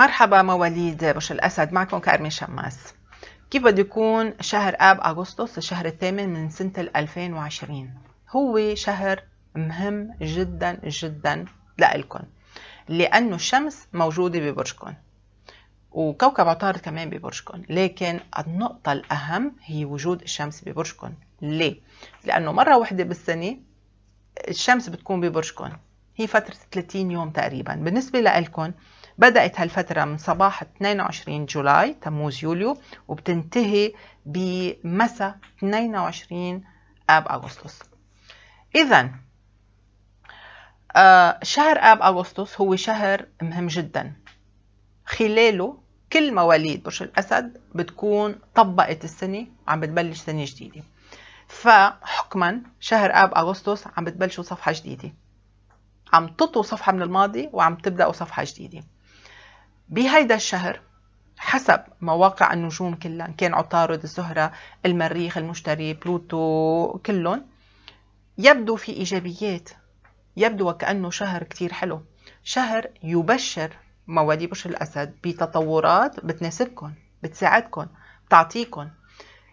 مرحبا مواليد برج الأسد معكم كأرمي شماس كيف بده يكون شهر آب أغسطس الشهر الثامن من سنة 2020 هو شهر مهم جدا جدا لإلكم لأنه الشمس موجودة ببرجكم وكوكب عطارد كمان ببرجكم لكن النقطة الأهم هي وجود الشمس ببرجكم ليه؟ لأنه مرة واحدة بالسنة الشمس بتكون ببرجكم هي فترة 30 يوم تقريبا بالنسبة لإلكم بدأت هالفترة من صباح 22 جولاي تموز يوليو وبتنتهي بمساء 22 آب أغسطس إذا آه، شهر آب أغسطس هو شهر مهم جدا خلاله كل مواليد برج الأسد بتكون طبقت السنة وعم بتبلش سنة جديدة فحكما شهر آب أغسطس عم بتبلشوا صفحة جديدة عم تطوا صفحة من الماضي وعم تبدأوا صفحة جديدة بهيدا الشهر حسب مواقع النجوم كلها كان عطارد الزهرة المريخ المشتري بلوتو كلهم يبدو في إيجابيات يبدو وكأنه شهر كتير حلو شهر يبشر موادي بشر الأسد بتطورات بتناسبكم بتساعدكم بتعطيكم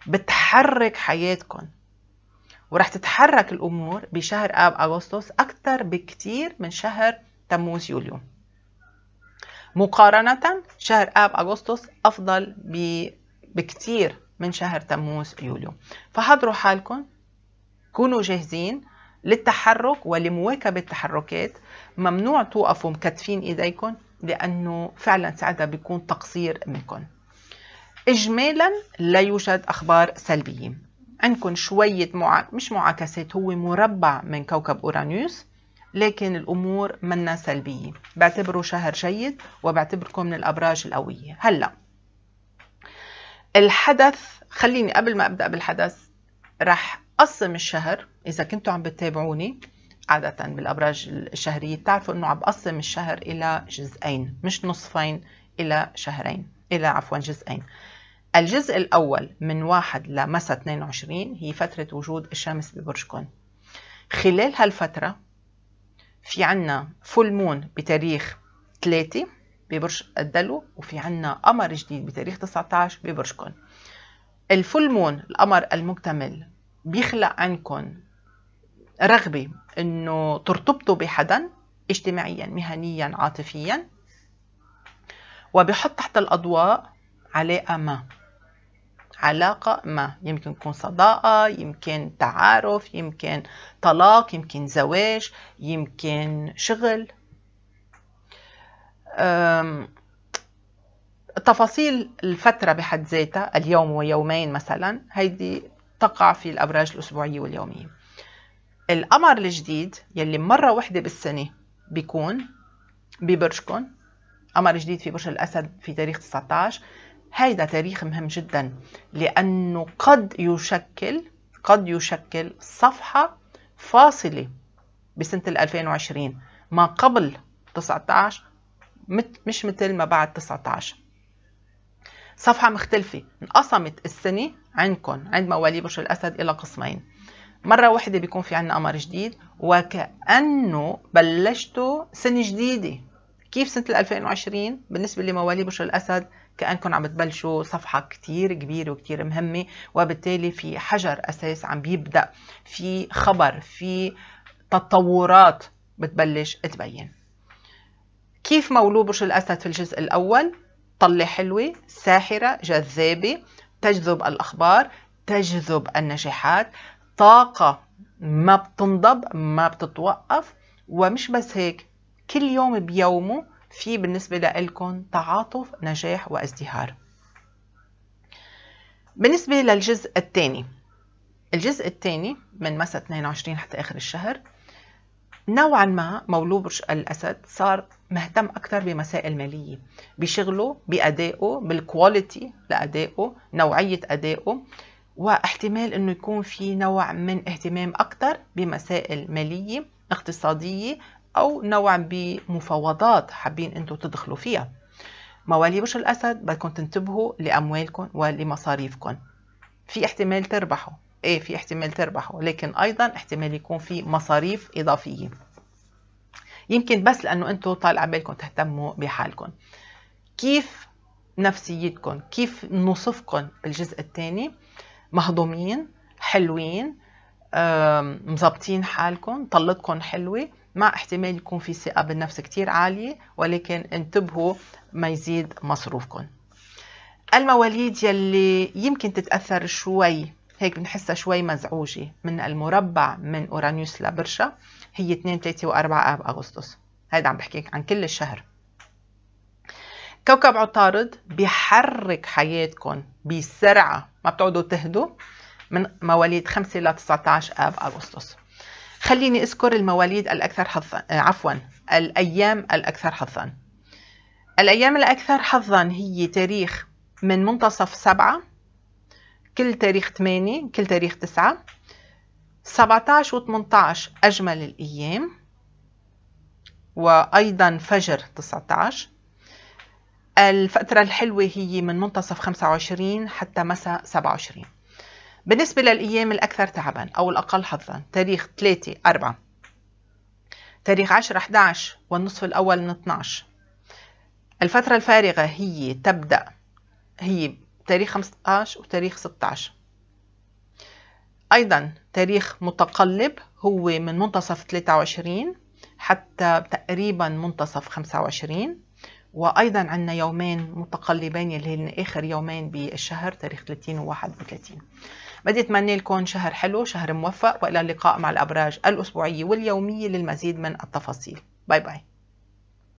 بتحرك حياتكم ورح تتحرك الأمور بشهر آب أغسطس أكثر بكتير من شهر تموز يوليو مقارنة شهر آب أغسطس أفضل بكتير من شهر تموز يوليو فحضروا حالكم كونوا جاهزين للتحرك ولمواكبة التحركات ممنوع توقفوا مكتفين إيديكم لأنه فعلا ساعتها بيكون تقصير منكم إجمالا لا يوجد أخبار سلبية عندكم شوية مع... مش معاكسات هو مربع من كوكب أورانيوس لكن الأمور منا سلبية بعتبره شهر جيد وبعتبركم من الأبراج القوية هلأ الحدث خليني قبل ما أبدأ بالحدث رح قسم الشهر إذا كنتوا عم بتتابعوني عادة بالأبراج الشهرية بتعرفوا أنه عم بقسم الشهر إلى جزئين مش نصفين إلى شهرين إلى عفوا جزئين الجزء الأول من واحد لمسا 22 هي فترة وجود الشمس ببرجكم خلال هالفترة في عنا فول مون بتاريخ 3 ببرج الدلو وفي عنا قمر جديد بتاريخ 19 ببرجكم الفول مون القمر المكتمل بيخلق عندكم رغبة انه ترتبطوا بحدا اجتماعيا مهنيا عاطفيا وبيحط تحت الاضواء علاقة ما علاقة ما يمكن تكون صداقة يمكن تعارف يمكن طلاق يمكن زواج يمكن شغل تفاصيل الفترة بحد ذاتها اليوم ويومين مثلا هيدي تقع في الأبراج الأسبوعية واليومية القمر الجديد يلي مرة واحدة بالسنة بيكون ببرجكم قمر جديد في برج الأسد في تاريخ 19 هيدا تاريخ مهم جدا لأنه قد يشكل قد يشكل صفحة فاصلة بسنة 2020 ما قبل 19 مش مثل ما بعد 19 صفحة مختلفة انقسمت السنة عندكم عند مواليد برج الأسد إلى قسمين مرة واحدة بيكون في عنا قمر جديد وكأنه بلشتوا سنة جديدة كيف سنة 2020 بالنسبة لمواليد برج الأسد كأنكم عم تبلشوا صفحة كتير كبيرة وكتير مهمة وبالتالي في حجر أساس عم بيبدأ في خبر في تطورات بتبلش تبين كيف مولود برج الأسد في الجزء الأول طلة حلوة ساحرة جذابة تجذب الأخبار تجذب النجاحات طاقة ما بتنضب ما بتتوقف ومش بس هيك كل يوم بيومه في بالنسبة لكم تعاطف نجاح وازدهار بالنسبة للجزء الثاني الجزء الثاني من مساء 22 حتى آخر الشهر نوعا ما مولود برج الأسد صار مهتم أكثر بمسائل مالية بشغله بأدائه بالكواليتي لأدائه نوعية أدائه واحتمال أنه يكون في نوع من اهتمام أكثر بمسائل مالية اقتصادية أو نوع بمفاوضات حابين أنتم تدخلوا فيها موالي بشر الأسد بدكم تنتبهوا لأموالكم ولمصاريفكم في احتمال تربحوا ايه في احتمال تربحوا لكن ايضا احتمال يكون في مصاريف اضافيه يمكن بس لانه انتم طالع بالكم تهتموا بحالكم كيف نفسيتكم كيف نوصفكم بالجزء الثاني مهضومين حلوين مظبطين حالكم طلتكم حلوه مع احتمال يكون في ثقة بالنفس كتير عالية ولكن انتبهوا ما يزيد مصروفكم المواليد يلي يمكن تتأثر شوي هيك بنحسها شوي مزعوجة من المربع من أورانيوس لبرشا هي 2 3 و4 آب أغسطس هيدا عم بحكيك عن كل الشهر كوكب عطارد بحرك حياتكم بسرعة ما بتقعدوا تهدوا من مواليد 5 ل 19 آب أغسطس خليني أذكر المواليد الأكثر حظا آه، عفوا الأيام الأكثر حظا الأيام الأكثر حظا هي تاريخ من منتصف سبعة كل تاريخ 8 كل تاريخ 9 17 و 18 أجمل الأيام وأيضا فجر 19 الفترة الحلوة هي من منتصف 25 حتى مساء 27 بالنسبة للأيام الأكثر تعبا أو الأقل حظا تاريخ 3 4 تاريخ 10 11 والنصف الأول من 12 الفترة الفارغة هي تبدأ هي تاريخ 15 وتاريخ 16 أيضا تاريخ متقلب هو من منتصف 23 حتى تقريبا منتصف 25 وايضا عندنا يومين متقلبين اللي هن اخر يومين بالشهر تاريخ 30 و 31 بدي اتمنى لكم شهر حلو شهر موفق والى اللقاء مع الابراج الاسبوعيه واليوميه للمزيد من التفاصيل باي باي